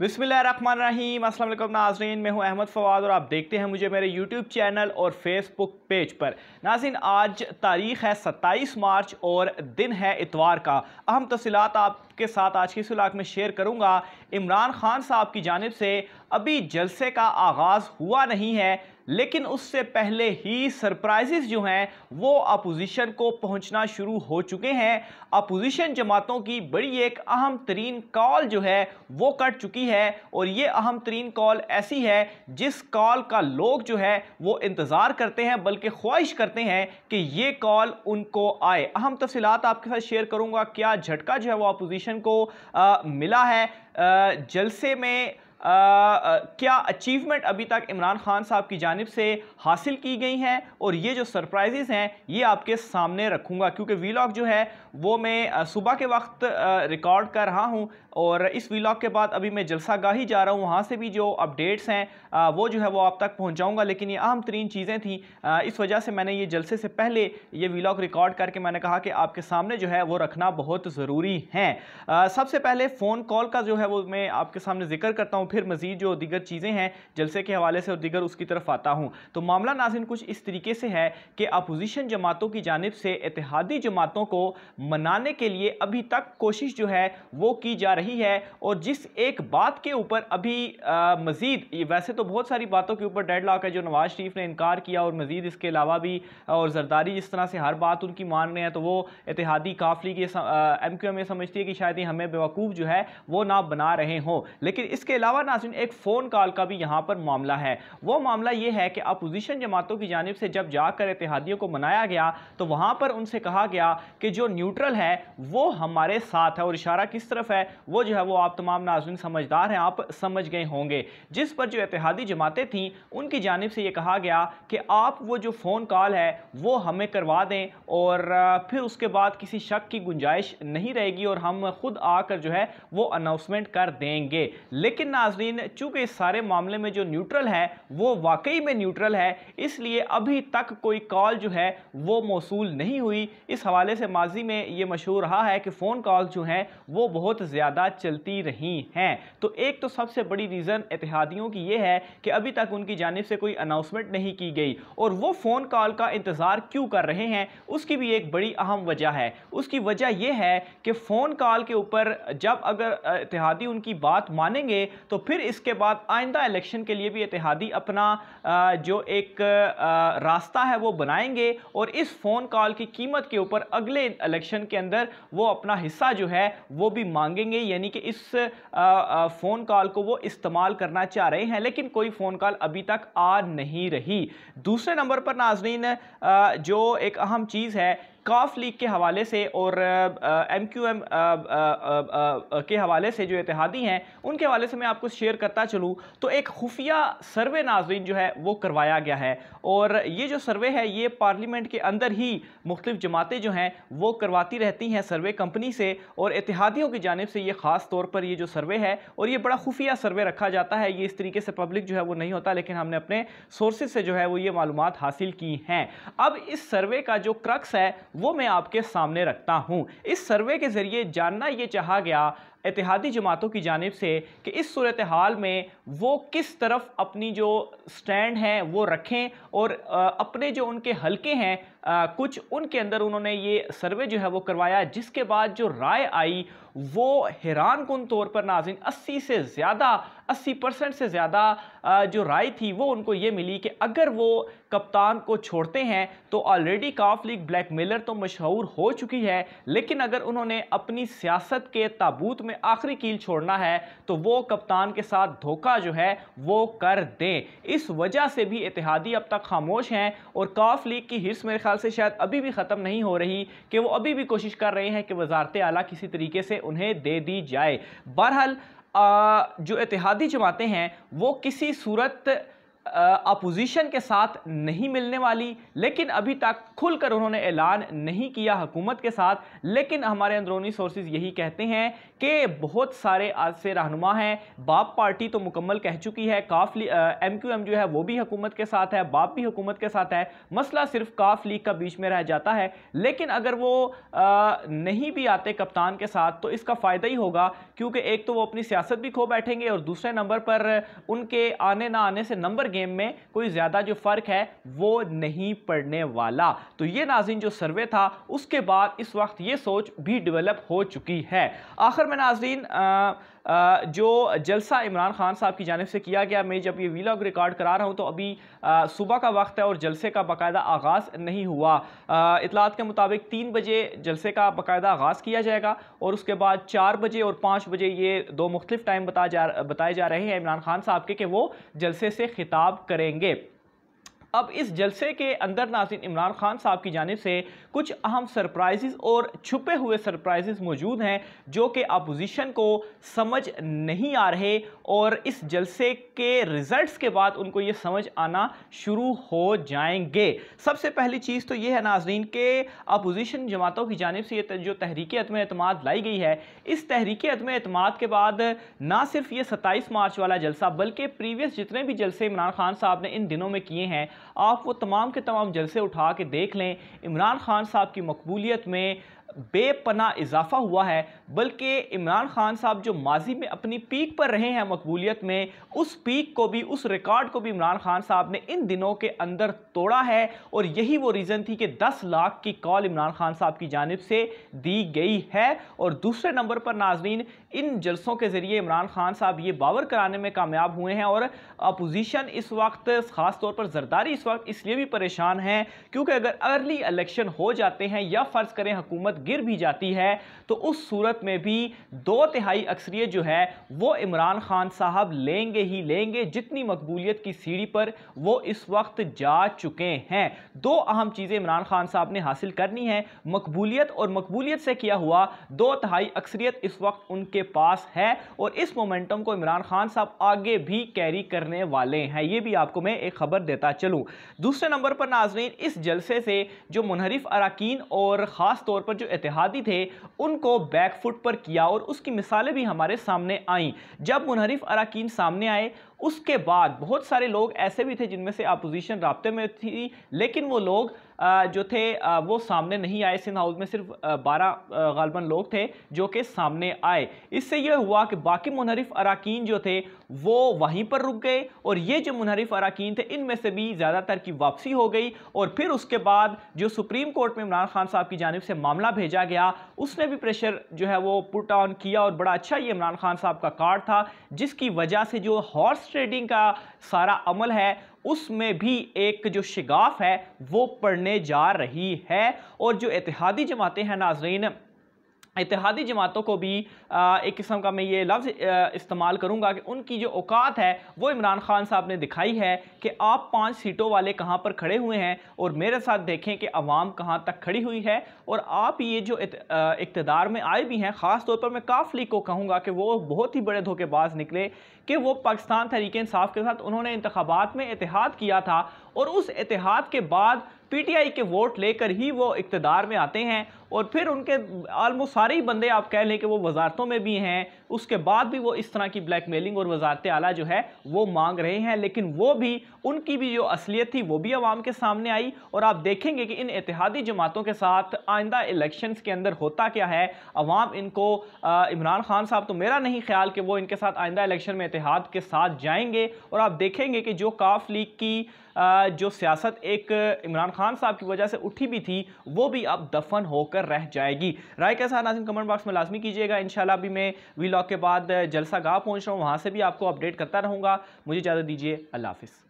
बिसमीम असल नाजरीन मैं हूँ अहमद फवाद और आप देखते हैं मुझे मेरे यूट्यूब चैनल और फेसबुक पेज पर नाजिन आज तारीख़ है 27 मार्च और दिन है इतवार का अहम तफ़ीलत आप आपके साथ आज की सुलाख में शेयर करूंगा इमरान खान साहब की जानब से अभी जलसे का आगाज़ हुआ नहीं है लेकिन उससे पहले ही सरप्राइजेस जो हैं वो अपोजिशन को पहुंचना शुरू हो चुके हैं अपोजिशन जमातों की बड़ी एक अहम तरीन कॉल जो है वो कट चुकी है और ये अहम तरीन कॉल ऐसी है जिस कॉल का लोग जो है वो इंतज़ार करते हैं बल्कि ख्वाहिश करते हैं कि ये कॉल उनको आए अहम तफसलत आपके साथ शेयर करूँगा क्या झटका जो है वो अपोजिशन कमीशन को आ, मिला है जलसे में आ, आ, क्या अचीवमेंट अभी तक इमरान खान साहब की जानब से हासिल की गई हैं और ये जो सरप्राइजेज हैं ये आपके सामने रखूँगा क्योंकि वीलॉग जो है वो मैं सुबह के वक्त रिकॉर्ड कर रहा हूँ और इस वीलॉग के बाद अभी मैं जलसा गाही जा रहा हूँ वहाँ से भी जो अपडेट्स हैं वो जो है वो आप तक पहुँचाऊँगा लेकिन ये अहम तरीन चीज़ें थी इस वजह से मैंने ये जलसे से पहले ये वीलॉग रिकॉर्ड करके मैंने कहा कि आपके सामने जो है वो रखना बहुत ज़रूरी है सबसे पहले फ़ोन कॉल का जो है वो मैं आपके सामने जिक्र करता हूँ फिर मजीद जो दिगर चीज़ें हैं जलसे के हवाले से और दिगर उसकी तरफ आता हूँ तो मामला नाजिन कुछ इस तरीके से है कि अपोजिशन जमातों की जानब से इतिहादी जमातों को मनाने के लिए अभी तक कोशिश जो है वो की जा रही है और जिस एक बात के ऊपर अभी मजीद वैसे तो बहुत सारी बातों के ऊपर डेड लॉक है जो नवाज शरीफ ने इनकार किया और मजीद इसके अलावा भी और जरदारी जिस तरह से हर बात उनकी मान रहे हैं तो वो इतिहादी काफली की एम क्यू एम ये समझती है कि शायद ही हमें बेवकूफ़ जो है वो ना बना रहे हों लेकिन इसके अलावा और नाजिन एक फ़ोन कॉल का भी यहाँ पर मामला है वो मामला ये है कि अपोजिशन जमातों की जानब से जब जाकर इतिहादियों को मनाया गया तो वहाँ पर उनसे कहा गया कि जो न्यूट्रल है वो हमारे साथ है और इशारा किस तरफ है वो जो है वो आप तमाम नाजन समझदार हैं आप समझ गए होंगे जिस पर जो इतिहादी जमातें थीं उनकी जानब से ये कहा गया कि आप वो जो फ़ोन कॉल है वो हमें करवा दें और फिर उसके बाद किसी शक की गुंजाइश नहीं रहेगी और हम खुद आकर जो है वो अनाउंसमेंट कर देंगे लेकिन ना नाजरीन चूंकि सारे मामले में जो न्यूट्रल है वो वाकई में न्यूट्रल है इसलिए अभी तक कोई कॉल जो है वो मौसू नहीं हुई इस हवाले से माजी में ये मशहूर रहा है कि फ़ोन कॉल जो हैं वो बहुत ज़्यादा चलती रही हैं तो एक तो सबसे बड़ी रीज़न इतिहादियों की ये है कि अभी तक उनकी जानब से कोई अनाउंसमेंट नहीं की गई और वो फ़ोन कॉल का इंतज़ार क्यों कर रहे हैं उसकी भी एक बड़ी अहम वजह है उसकी वजह यह है कि फ़ोन कॉल के ऊपर जब अगर इतिहादी उनकी बात मानेंगे तो फिर इसके बाद आइंदा इलेक्शन के लिए भी इतिहादी अपना जो एक रास्ता है वो बनाएंगे और इस फ़ोन कॉल की कीमत के ऊपर अगले इलेक्शन के अंदर वो अपना हिस्सा जो है वो भी मांगेंगे यानी कि इस फ़ोन कॉल को वो इस्तेमाल करना चाह रहे हैं लेकिन कोई फ़ोन कॉल अभी तक आ नहीं रही दूसरे नंबर पर नाजरीन जो एक अहम चीज़ है काफ लीग के हवाले से और एम क्यू एम के हवाले से जो इतिहादी हैं उनके हवाले से मैं आपको शेयर करता चलूँ तो एक खुफिया सर्वे नाजरीन जो है वो करवाया गया है और ये जो सर्वे है ये पार्लियामेंट के अंदर ही मुख्तफ जमातें जो हैं वो करवाती रहती हैं सर्वे कंपनी से और इतिहादियों की जानब से ये ख़ास तौर पर ये जो सर्वे है और ये बड़ा खुफिया सर्वे रखा जाता है ये इस तरीके से पब्लिक जो है वो नहीं होता लेकिन हमने अपने सोर्सेज से जो है वो ये मालूम हासिल की हैं अब इस सर्वे का जो क्रक्स है वो मैं आपके सामने रखता हूँ इस सर्वे के ज़रिए जानना ये चाहा गया इतिहादी जमातों की जानब से कि इस सूरत हाल में वो किस तरफ अपनी जो स्टैंड है वो रखें और अपने जो उनके हल्के हैं कुछ उनके अंदर उन्होंने ये सर्वे जो है वो करवाया जिसके बाद जो राय आई वो हैरान कन तौर पर नाजिन 80 से ज़्यादा 80 परसेंट से ज़्यादा जो राय थी वो उनको ये मिली कि अगर वो कप्तान को छोड़ते हैं तो ऑलरेडी काफ लीग ब्लैक मेलर तो मशहूर हो चुकी है लेकिन अगर उन्होंने अपनी सियासत के ताबूत में में आखिरी कील छोड़ना है तो वो कप्तान के साथ धोखा जो है वो कर दें इस वजह से भी इतिहादी अब तक खामोश हैं और काफ लीग की हिस्स मेरे ख्याल से शायद अभी भी ख़त्म नहीं हो रही कि वो अभी भी कोशिश कर रहे हैं कि वजारत आला किसी तरीके से उन्हें दे दी जाए बहरहाल जो इतिहादी जमातें हैं वो किसी सूरत अपोजिशन के साथ नहीं मिलने वाली लेकिन अभी तक खुलकर उन्होंने ऐलान नहीं किया हुकूमत के साथ लेकिन हमारे अंदरूनी सोर्सेज यही कहते हैं कि बहुत सारे आज से रहनुमा हैं बाप पार्टी तो मुकम्मल कह चुकी है काफ ली एम क्यू एम जो है वो भी हुकूमत के साथ है बाप भी हुकूमत के साथ है मसला सिर्फ काफ लीग का बीच में रह जाता है लेकिन अगर वो आ, नहीं भी आते कप्तान के साथ तो इसका फ़ायदा ही होगा क्योंकि एक तो वो अपनी सियासत भी खो बैठेंगे और दूसरे नंबर पर उनके आने ना आने से नंबर गेम में कोई ज़्यादा जो फ़र्क है वो नहीं पड़ने वाला तो ये नाजिन जो सर्वे था उसके बाद इस वक्त ये सोच भी डेवलप हो चुकी है आखिर में नाजीन जो जलसा इमरान खान साहब की जानब से किया गया मैं जब ये वीलॉग रिकॉर्ड करा रहा हूँ तो अभी सुबह का वक्त है और जलसे का बाकायदा आगाज़ नहीं हुआ इतलात के मुताबिक तीन बजे जलसे का बाकायदा आगाज़ किया जाएगा और उसके बाद चार बजे और पाँच बजे ये दो मुख्तफ टाइम बता जा बताए जा रहे हैं इमरान खान साहब के कि वो जलसे से खिताब करेंगे अब इस जलसे के अंदर नाजिन इमरान खान साहब की जानब से कुछ अहम सरप्राइजेज और छुपे हुए सरप्राइजेज मौजूद हैं जो कि अपोजिशन को समझ नहीं आ रहे और इस जलसे के रिज़ल्ट के बाद उनको ये समझ आना शुरू हो जाएंगे सबसे पहली चीज़ तो ये है नाजरीन के अपोजिशन जमातों की जानब से ये जो तहरीक अदम अतम लाई गई है इस तहरीक अदम अतम के बाद ना सिर्फ ये सत्ताईस मार्च वाला जलसा बल्कि प्रीवियस जितने भी जलसे इमरान खान साहब ने इन दिनों में किए हैं आप वो तमाम के तमाम जलसे उठा के देख लें इमरान खान साहब की मकबूलीत में बेपना इजाफा हुआ है बल्कि इमरान खान साहब जो माजी में अपनी पीक पर रहे हैं मकबूलियत में उस पीक को भी उस रिकॉर्ड को भी इमरान खान साहब ने इन दिनों के अंदर तोड़ा है और यही वो रीज़न थी कि 10 लाख की कॉल इमरान खान साहब की जानब से दी गई है और दूसरे नंबर पर नाजरीन इन जलसों के ज़रिए इमरान खान साहब ये बावर कराने में कामयाब हुए हैं और अपोजीशन इस वक्त ख़ास तौर पर जरदारी इस वक्त इसलिए भी परेशान हैं क्योंकि अगर अर्ली इलेक्शन हो जाते हैं या फ़र्ज़ करें हुकूमत गिर भी जाती है तो उस सूरत में भी दो तिहाई अक्सरियत जो है वो इमरान खान साहब लेंगे ही लेंगे जितनी मकबूलियत की सीढ़ी पर वो इस वक्त जा चुके हैं दो अहम चीज़ें इमरान खान साहब ने हासिल करनी है मकबूलियत और मकबूलियत से किया हुआ दो तिहाई अक्सरियत इस वक्त उनके पास है और इस मोमेंटम को इमरान खान साहब आगे भी कैरी करने वाले हैं ये भी आपको मैं एक खबर देता चलूँ दूसरे नंबर पर नाजरीन इस जलसे से जो मुनहरफ अरकान और ख़ास तौर पर जो इतिहादी थे उनको बैकफुट पर किया और उसकी मिसालें भी हमारे सामने आईं जब मुनहरिफ अरकान सामने आए उसके बाद बहुत सारे लोग ऐसे भी थे जिनमें से अपोजिशन रबते में थी लेकिन वो लोग जो थे वो सामने नहीं आए सिंध हाउस में सिर्फ बारह गालबन लोग थे जो कि सामने आए इससे यह हुआ कि बाकी मुनहरफ अरकान जो थे वो वहीं पर रुक गए और ये जो मुनहरफ अरकान थे इनमें से भी ज़्यादातर की वापसी हो गई और फिर उसके बाद जो सुप्रीम कोर्ट में इमरान खान साहब की जानब से मामला भेजा गया उसने भी प्रेशर जो है वो पुट ऑन किया और बड़ा अच्छा ये इमरान खान साहब का कार्ड था जिसकी वजह से जो हॉर्स ट्रेडिंग का सारा अमल है उसमें भी एक जो शिगाफ है वो पढ़ने जा रही है और जो इतिहादी जमातें हैं नाजरीन इतिहादी जमातों को भी एक किस्म का मैं ये लफ्ज़ इस्तेमाल करूँगा कि उनकी जो औकात है वो इमरान खान साहब ने दिखाई है कि आप पाँच सीटों वाले कहाँ पर खड़े हुए हैं और मेरे साथ देखें कि अवाम कहाँ तक खड़ी हुई है और आप ये जो इकतदार में आए भी हैं ख़ास तौर पर मैं काफ लीग को कहूँगा कि वो बहुत ही बड़े धोखेबाज निकले कि वो पाकिस्तान तहरीक इंसाफ के साथ उन्होंने इंतबात में इतिहाद किया था और उस इतिहाद के बाद पीटीआई के वोट लेकर ही वो इकतदार में आते हैं और फिर उनके आलमोस्ट सारे ही बंदे आप कह लें कि वो वजारतों में भी हैं उसके बाद भी वो इस तरह की ब्लैकमेलिंग और वजारत आला जो है वो मांग रहे हैं लेकिन वो भी उनकी भी जो असलियत थी वो भी आवाम के सामने आई और आप देखेंगे कि इन इतिहादी जमातों के साथ आइंदा इलेक्शन के अंदर होता क्या है अवाम इनको इमरान खान साहब तो मेरा नहीं ख्याल कि वो इनके साथ आइंदा इलेक्शन में इतिहाद के साथ जाएंगे और आप देखेंगे कि जो काफ लीग की जो सियासत एक इमरान खान साहब की वजह से उठी भी थी वो भी अब दफन होकर रह जाएगी राय के साथ नाजिम कमेंट बॉक्स में लाजमी कीजिएगा इन अभी मैं वी ब्लॉग के बाद जलसा गाह पहुँच रहा हूँ वहाँ से भी आपको अपडेट करता रहूँगा मुझे इजाज़त दीजिए अल्लाह हाफिज़